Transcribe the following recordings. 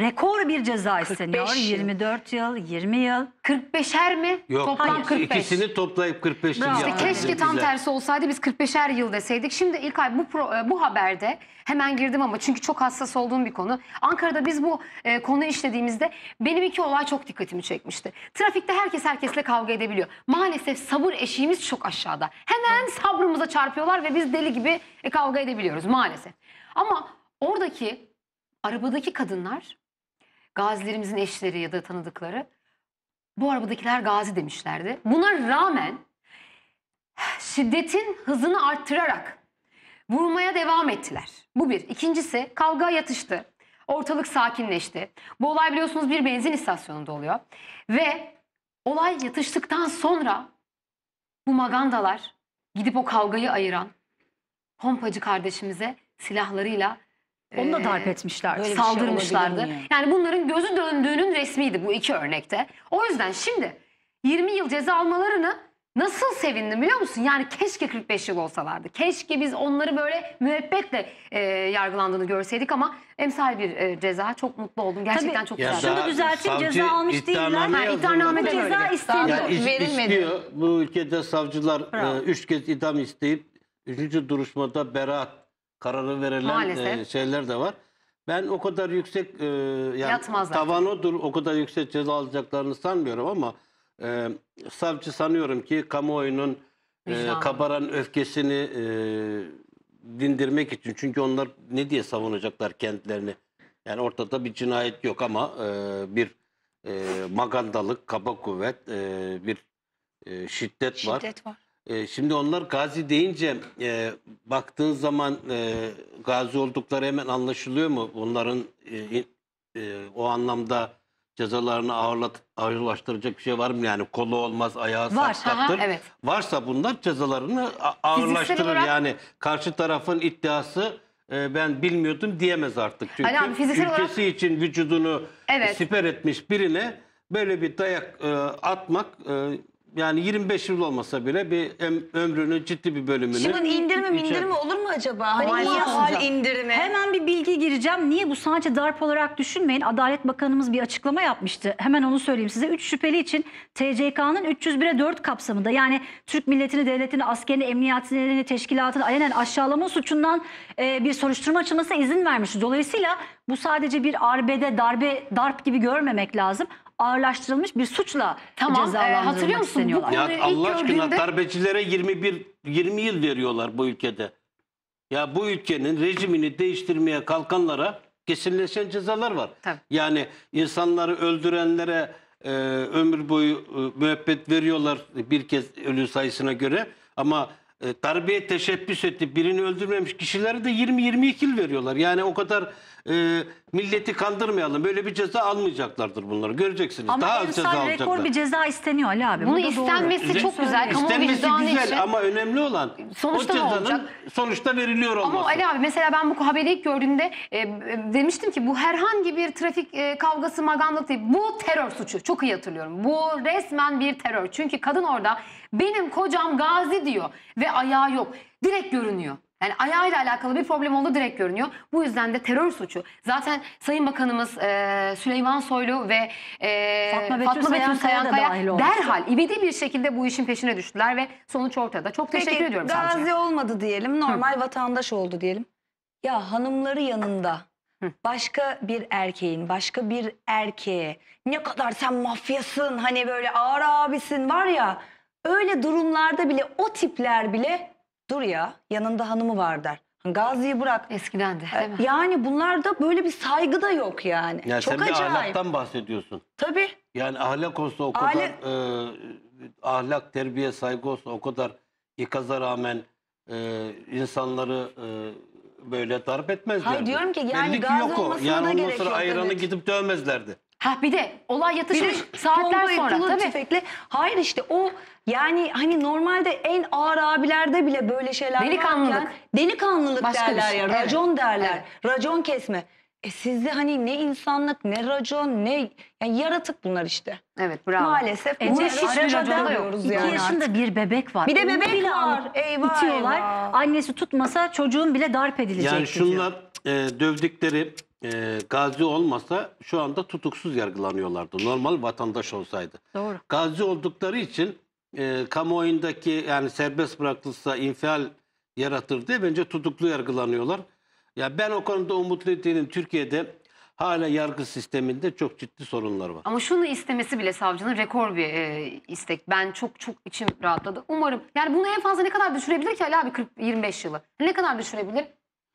Rekor bir ceza isteniyor. 45 24 yıl, 20 yıl. 45'er mi? Yok Toplam hayır, 45. İkisini toplayıp 45 yıl İşte keşke tam Güzel. tersi olsaydı biz 45'er yıl deseydik. Şimdi ilk ay bu e, bu haberde hemen girdim ama çünkü çok hassas olduğum bir konu. Ankara'da biz bu e, konu işlediğimizde benim iki olay çok dikkatimi çekmişti. Trafikte herkes herkesle kavga edebiliyor. Maalesef sabır eşiğimiz çok aşağıda. Hemen sabrımıza çarpıyorlar ve biz deli gibi e, kavga edebiliyoruz maalesef. Ama oradaki arabadaki kadınlar gazilerimizin eşleri ya da tanıdıkları. Bu arabadakiler gazi demişlerdi. Buna rağmen şiddetin hızını arttırarak vurmaya devam ettiler. Bu bir. İkincisi kavga yatıştı. Ortalık sakinleşti. Bu olay biliyorsunuz bir benzin istasyonunda oluyor. Ve olay yatıştıktan sonra bu magandalar gidip o kavgayı ayıran pompacı kardeşimize silahlarıyla onu da darp ee, etmişler, böyle bir şey saldırmışlardı. Yani bunların gözü döndüğünün resmiydi bu iki örnekte. O yüzden şimdi 20 yıl ceza almalarını nasıl sevindim biliyor musun? Yani keşke 45 yıl olsalardı. Keşke biz onları böyle müebbetle e, yargılandığını görseydik ama emsal bir e, ceza. Çok mutlu oldum. Gerçekten Tabii. çok Ya güzel. Şunu da düzelteyim savcı ceza almış değiller. iddianame Ha, yazılmadı. iddianamede böyle. Ceza isteniyor. Ya iş- Verilmedi. istiyor. Bu ülkede savcılar e, Bravo. e, üç kez idam isteyip üçüncü duruşmada beraat kararı verilen e, şeyler de var. Ben o kadar yüksek e, yani tavan odur o kadar yüksek ceza alacaklarını sanmıyorum ama e, savcı sanıyorum ki kamuoyunun e, kabaran öfkesini e, dindirmek için çünkü onlar ne diye savunacaklar kentlerini Yani ortada bir cinayet yok ama e, bir e, magandalık, kaba kuvvet, e, bir e, şiddet var. Şiddet var. E, şimdi onlar gazi deyince e, baktığın zaman e, gazi oldukları hemen anlaşılıyor mu? Onların e, e, o anlamda cezalarını ağırlat, ağırlaştıracak bir şey var mı? Yani kolu olmaz, ayağı Var, saksaktır. aha, evet. Varsa bunlar cezalarını a- ağırlaştırır. olarak- Yani karşı tarafın iddiası e, ben bilmiyordum diyemez artık. Çünkü Hayır abi, fiziksel olarak- için vücudunu Evet. siper etmiş birine böyle bir dayak e, atmak e, yani 25 yıl olmasa bile bir em, ömrünün ciddi bir bölümünü... Şimdi indirimi içer- indirimi olur mu acaba? Hani Olmaz hani niye hocam. hal indirimi? Hemen bir bilgi gireceğim. Niye bu sadece darp olarak düşünmeyin. Adalet Bakanımız bir açıklama yapmıştı. Hemen onu söyleyeyim size. 3 şüpheli için TCK'nın 301'e 4 kapsamında yani Türk milletini, devletini, askerini, emniyatını, teşkilatını alenen aşağılama suçundan e, bir soruşturma açılmasına izin vermiş. Dolayısıyla bu sadece bir arbede, darbe, darp gibi görmemek lazım ağırlaştırılmış bir suçla tamam, e, cezalandırılmak e, hatırlıyor musun? isteniyorlar. Ya Allah aşkına gördüğümde- darbecilere 21 20 yıl veriyorlar bu ülkede. Ya bu ülkenin rejimini değiştirmeye kalkanlara kesinleşen cezalar var. Tabii. Yani insanları öldürenlere e, ömür boyu e, müebbet veriyorlar bir kez ölü sayısına göre ama e, darbeye teşebbüs etti birini öldürmemiş kişilere de 20-22 yıl veriyorlar. Yani o kadar e, milleti kandırmayalım. Böyle bir ceza almayacaklardır bunları. Göreceksiniz. Ama Daha az ceza emsal alacaklar. rekor bir ceza isteniyor Ali abi. Bunu Bu doğru. istenmesi çok güzel. İstenmesi vicdanı güzel için. ama önemli olan Sonuçta o cezanın sonuçta veriliyor olması. Ama Ali abi mesela ben bu haberi ilk gördüğümde e, e demiştim ki bu herhangi bir trafik e, kavgası maganlık değil. Bu terör suçu. Çok iyi hatırlıyorum. Bu resmen bir terör. Çünkü kadın orada benim kocam gazi diyor ve ayağı yok. Direkt görünüyor. Yani ayağıyla alakalı bir problem oldu direkt görünüyor. Bu yüzden de terör suçu. Zaten Sayın Bakanımız e, Süleyman Soylu ve e, Fatma Betül, Fatma Betül Sayankaya da derhal ivedi bir şekilde bu işin peşine düştüler ve sonuç ortada. Çok Peki, teşekkür ediyorum gazi savcıya. olmadı diyelim, normal Hı. vatandaş oldu diyelim. Ya hanımları yanında başka bir erkeğin, başka bir erkeğe ne kadar sen mafyasın hani böyle ağır abisin var ya öyle durumlarda bile o tipler bile dur ya yanında hanımı var der. Hani Gazi'yi bırak. Eskiden de değil mi? Yani bunlarda böyle bir saygı da yok yani. yani Çok sen acayip. bir ahlaktan bahsediyorsun. Tabii. Yani ahlak olsa o kadar Aile... e, ahlak, terbiye, saygı olsa o kadar ikaza rağmen e, insanları e, böyle darp etmezlerdi. Hayır diyorum ki yani Belli ki gazi yok o. Yani ondan gerek sonra ayranı evet. gidip dövmezlerdi. Ha bir de olay yatışmış Bir de saatler bomba sonra yapılır tabii. tüfekle. Hayır işte o yani hani normalde en ağır abilerde bile böyle şeyler Delikanlılık. varken delikanlıllık Başka bir derler şey, ya, evet. racon derler. Racon kesme. E sizde hani ne insanlık, ne racon, ne yani yaratık bunlar işte. Evet bravo. Maalesef Ece, bunları hiç hiçbir raconda yok. İki yani. yaşında bir bebek var. Bir de bebek bile var. Eyvah, itiyorlar. eyvah. Annesi tutmasa çocuğun bile darp edilecek. Yani şunlar e, dövdükleri e, gazi olmasa şu anda tutuksuz yargılanıyorlardı. Normal vatandaş olsaydı. Doğru. Gazi oldukları için e, kamuoyundaki yani serbest bırakılsa infial yaratır diye bence tutuklu yargılanıyorlar. Ya ben o konuda umutlu değilim. Türkiye'de hala yargı sisteminde çok ciddi sorunlar var. Ama şunu istemesi bile savcının rekor bir e, istek. Ben çok çok içim rahatladı. Umarım yani bunu en fazla ne kadar düşürebilir ki Ali abi 40, 25 yılı? Ne kadar düşürebilir?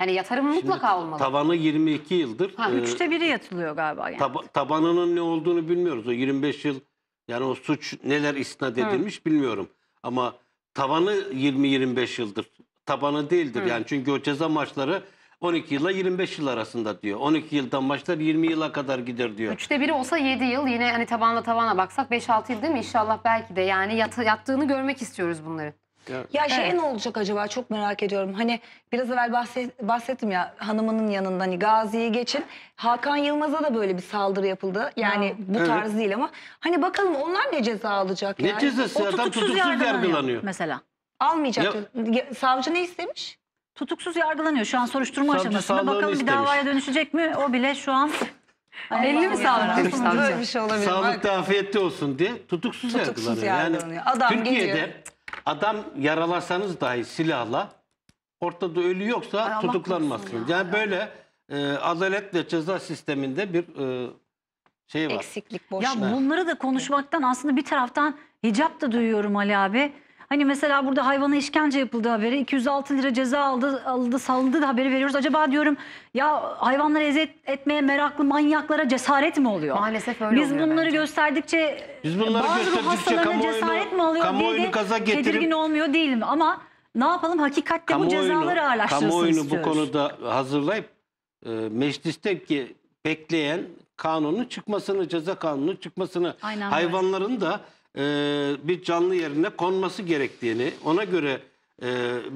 Yani yatırım Şimdi mutlaka olmalı. Tavanı 22 yıldır. Ha, e, üçte biri yatılıyor galiba. Yani. Tab tabanının ne olduğunu bilmiyoruz. O 25 yıl yani o suç neler isnat edilmiş Hı. bilmiyorum. Ama tavanı 20-25 yıldır. Tabanı değildir. Hı. Yani çünkü o ceza maçları 12 yıla 25 yıl arasında diyor. 12 yıldan başlar 20 yıla kadar gider diyor. Üçte biri olsa 7 yıl yine hani tabanla tabana baksak 5-6 yıl değil mi? İnşallah belki de yani yat, yattığını görmek istiyoruz bunları. Ya, ya şey evet. ne olacak acaba çok merak ediyorum. Hani biraz evvel bahset, bahsettim ya hanımının yanında hani Gazi'yi geçin. Hakan Yılmaz'a da böyle bir saldırı yapıldı. Yani ya. bu tarz değil ama hani bakalım onlar ne ceza alacak? Ne yani? cezası? O adam tutuksuz, yargılanıyor. Mesela. Almayacak. Ya. Savcı ne istemiş? Tutuksuz yargılanıyor. Şu an soruşturma Savcı aşamasında. Bakalım istemiş. bir davaya dönüşecek mi? O bile şu an Belli mi sağlanmış Böyle bir şey olabilir. Sağlık da afiyette olsun diye tutuksuz, tutuksuz yargılanıyor. yargılanıyor. Yani Adam Türkiye'de gidiyor. Adam yaralasanız dahi silahla ortada ölü yoksa Ay Allah tutuklanmasın. ya. yani böyle e, adalet ve ceza sisteminde bir e, şey var. Eksiklik boşluk. Ya bunları da konuşmaktan aslında bir taraftan hicap da duyuyorum Ali abi. Hani mesela burada hayvana işkence yapıldı haberi. 206 lira ceza aldı, aldı salındı da haberi veriyoruz. Acaba diyorum ya hayvanları eziyet etmeye meraklı manyaklara cesaret mi oluyor? Maalesef öyle Biz oluyor bunları bence. gösterdikçe Biz bunları bazı ruh hastalarına cesaret mi alıyor diye de getirip, tedirgin olmuyor değilim. Ama ne yapalım hakikatte bu cezaları ağırlaştırsın Kamuoyunu bu konuda hazırlayıp e, meclisteki bekleyen kanunun çıkmasını, ceza kanunun çıkmasını, Aynen hayvanların öyle. da e, bir canlı yerine konması gerektiğini, ona göre e,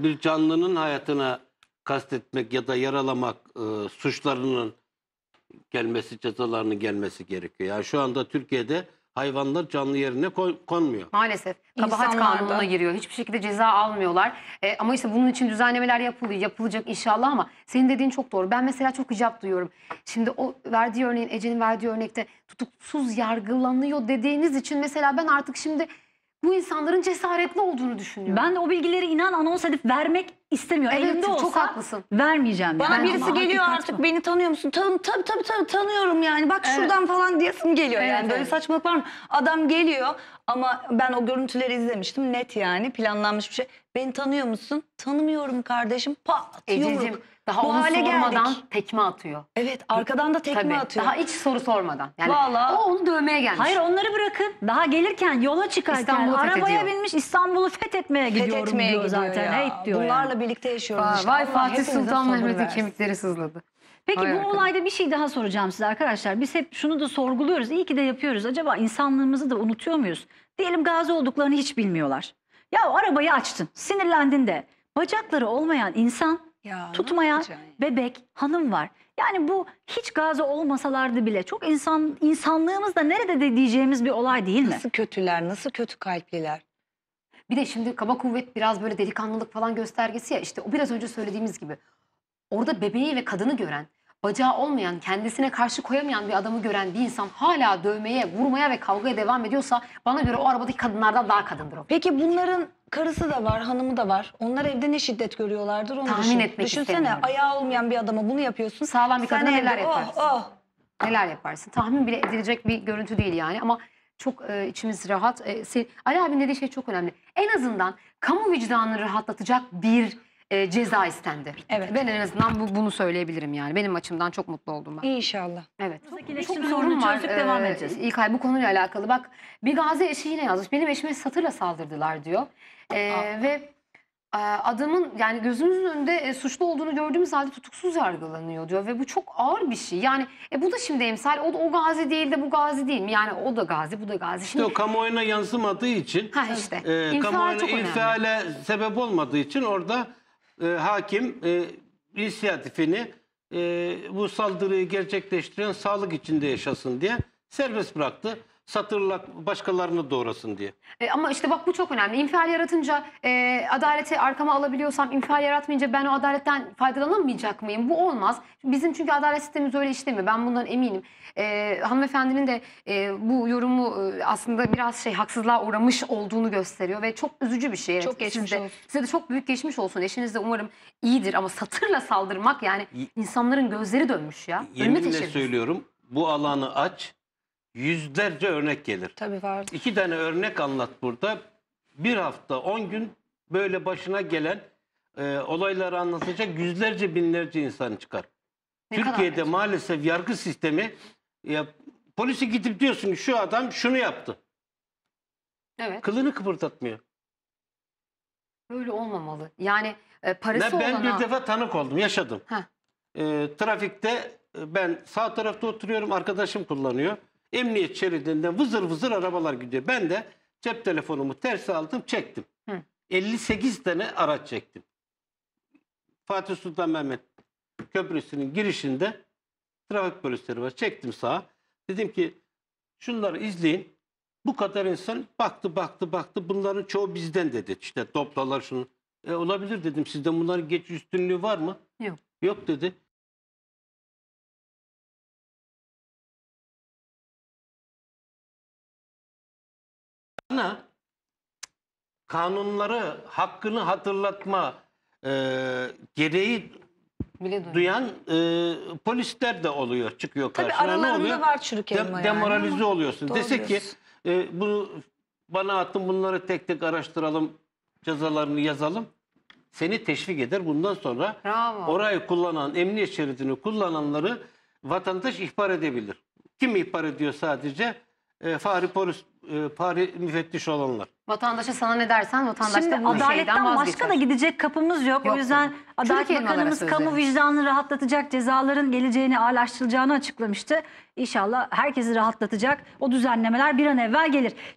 bir canlının hayatına kastetmek ya da yaralamak e, suçlarının gelmesi, cezalarının gelmesi gerekiyor. Yani şu anda Türkiye'de hayvanlar canlı yerine koy, konmuyor. Maalesef kabahat kanununa giriyor. Hiçbir şekilde ceza almıyorlar. E, ama işte bunun için düzenlemeler yapılıyor, yapılacak inşallah ama senin dediğin çok doğru. Ben mesela çok icap duyuyorum. Şimdi o verdiği örneğin Ece'nin verdiği örnekte tutuksuz yargılanıyor dediğiniz için mesela ben artık şimdi bu insanların cesaretli olduğunu düşünüyorum. Ben de o bilgileri inan anons edip vermek istemiyor. Evet, Elimde olsa çok haklısın. vermeyeceğim. Bana yani. birisi Ama geliyor artık beni tanıyor musun? Tan tabii tabii tabii tanıyorum yani. Bak evet. şuradan falan diyesim geliyor evet, yani. Böyle evet. saçmalık var mı? Adam geliyor ama ben o görüntüleri izlemiştim. Net yani planlanmış bir şey. Beni tanıyor musun? Tanımıyorum kardeşim. Pat Ececiğim yumruk. daha Bu onu hale sormadan geldik. tekme atıyor. Evet arkadan da tekme Tabii. atıyor. Daha hiç soru sormadan. Yani Vallahi. o onu dövmeye gelmiş. Hayır onları bırakın. Daha gelirken yola çıkarken İstanbul'u arabaya binmiş İstanbul'u fethetmeye gidiyorum Fethetmeye diyor gidiyor zaten. Ya. Hey diyor Bunlarla yani. birlikte yaşıyoruz. Vay, işte. vay Allah Fatih Sultan Mehmet'in kemikleri sızladı. Peki Hay bu olayda bir şey daha soracağım size arkadaşlar. Biz hep şunu da sorguluyoruz. İyi ki de yapıyoruz. Acaba insanlığımızı da unutuyor muyuz? Diyelim gazi olduklarını hiç bilmiyorlar. Ya arabayı açtın, sinirlendin de. Bacakları olmayan insan, ya, tutmayan bebek, hanım var. Yani bu hiç gazi olmasalardı bile çok insan insanlığımızda nerede de diyeceğimiz bir olay değil mi? Nasıl kötüler, nasıl kötü kalpliler? Bir de şimdi kaba kuvvet biraz böyle delikanlılık falan göstergesi ya İşte o biraz önce söylediğimiz gibi. Orada bebeği ve kadını gören bacağı olmayan, kendisine karşı koyamayan bir adamı gören bir insan hala dövmeye, vurmaya ve kavgaya devam ediyorsa bana göre o arabadaki kadınlardan daha kadındır o. Peki bunların karısı da var, hanımı da var. Onlar evde ne şiddet görüyorlardır onu Tahmin düşün. etmek Düşünsene istemiyorum. ayağı olmayan bir adama bunu yapıyorsun. Sağlam bir kadına neler oh, yaparsın? Oh, oh. Neler yaparsın? Tahmin bile edilecek bir görüntü değil yani ama çok e, içimiz rahat. E, se- Ali abinin dediği şey çok önemli. En azından kamu vicdanını rahatlatacak bir e, ceza istendi. Evet. Ben en azından bu, bunu söyleyebilirim yani. Benim açımdan çok mutlu oldum ben. İnşallah. Evet. Çok sorun var. Çözüp devam ee, edeceğiz. Ee, İlkay bu konuyla alakalı bak bir gazi eşi yine yazmış. Benim eşime satırla saldırdılar diyor. Ee, ve e, adamın yani gözümüzün önünde e, suçlu olduğunu gördüğümüz halde tutuksuz yargılanıyor diyor ve bu çok ağır bir şey. Yani e, bu da şimdi emsal o, da, o gazi değil de bu gazi değil mi? Yani o da gazi bu da gazi. Şimdi, İşte o kamuoyuna yansımadığı için, Ha işte. e, kamuoyuna infiale sebep olmadığı için orada e, hakim e, inisiyatifini e, bu saldırıyı gerçekleştiren sağlık içinde yaşasın diye serbest bıraktı. Satırla başkalarını doğrasın diye. E, ama işte bak bu çok önemli. İnfial yaratınca e, adaleti arkama alabiliyorsam infial yaratmayınca ben o adaletten faydalanamayacak mıyım? Bu olmaz. Bizim çünkü adalet sistemimiz öyle işlemiyor. Ben bundan eminim. E, hanımefendinin de e, bu yorumu e, aslında biraz şey haksızlığa uğramış olduğunu gösteriyor ve çok üzücü bir şey. Evet, Çok geçmiş size, olsun. Size de çok büyük geçmiş olsun. Eşiniz de umarım iyidir ama satırla saldırmak yani insanların gözleri dönmüş ya. Ölme Yeminle söylüyorum bu alanı aç yüzlerce örnek gelir. Tabii var. İki tane örnek anlat burada. Bir hafta, on gün böyle başına gelen e, olayları anlatacak yüzlerce binlerce insan çıkar. Ne Türkiye'de kötü. maalesef yargı sistemi ya polise gidip diyorsun ki şu adam şunu yaptı. Evet. Kılını kıpırdatmıyor. Böyle olmamalı. Yani e, parası Ben, ben olana... bir defa tanık oldum, yaşadım. Heh. E, trafikte e, ben sağ tarafta oturuyorum, arkadaşım kullanıyor. Emniyet şeridinden vızır vızır arabalar gidiyor. Ben de cep telefonumu ters aldım çektim. Hı. 58 tane araç çektim. Fatih Sultan Mehmet Köprüsü'nün girişinde trafik polisleri var. Çektim sağa. Dedim ki şunları izleyin. Bu kadar insan baktı baktı baktı bunların çoğu bizden dedi. İşte toplalar şunu. E, olabilir dedim sizde bunların geç üstünlüğü var mı? Yok. Yok dedi. bana kanunları hakkını hatırlatma e, gereği Bile duyan e, polisler de oluyor. Çıkıyor Tabii aralarında ne oluyor? var çürük elma yani. Demoralize oluyorsun. Doğru Dese ki e, bu bana attın bunları tek tek araştıralım cezalarını yazalım. Seni teşvik eder. Bundan sonra Bravo. orayı kullanan, emniyet şeridini kullananları vatandaş ihbar edebilir. Kim ihbar ediyor sadece? E, Fahri Polis e, Paris müfettiş olanlar. Vatandaşa sana ne dersen vatandaş Şimdi da bu adaletten şeyden başka da gidecek kapımız yok. Yok. O yüzden Adalet kelimelere Bakanımız kamu vicdanını rahatlatacak cezaların geleceğini ağırlaştırılacağını açıklamıştı. İnşallah herkesi rahatlatacak o düzenlemeler bir an evvel gelir.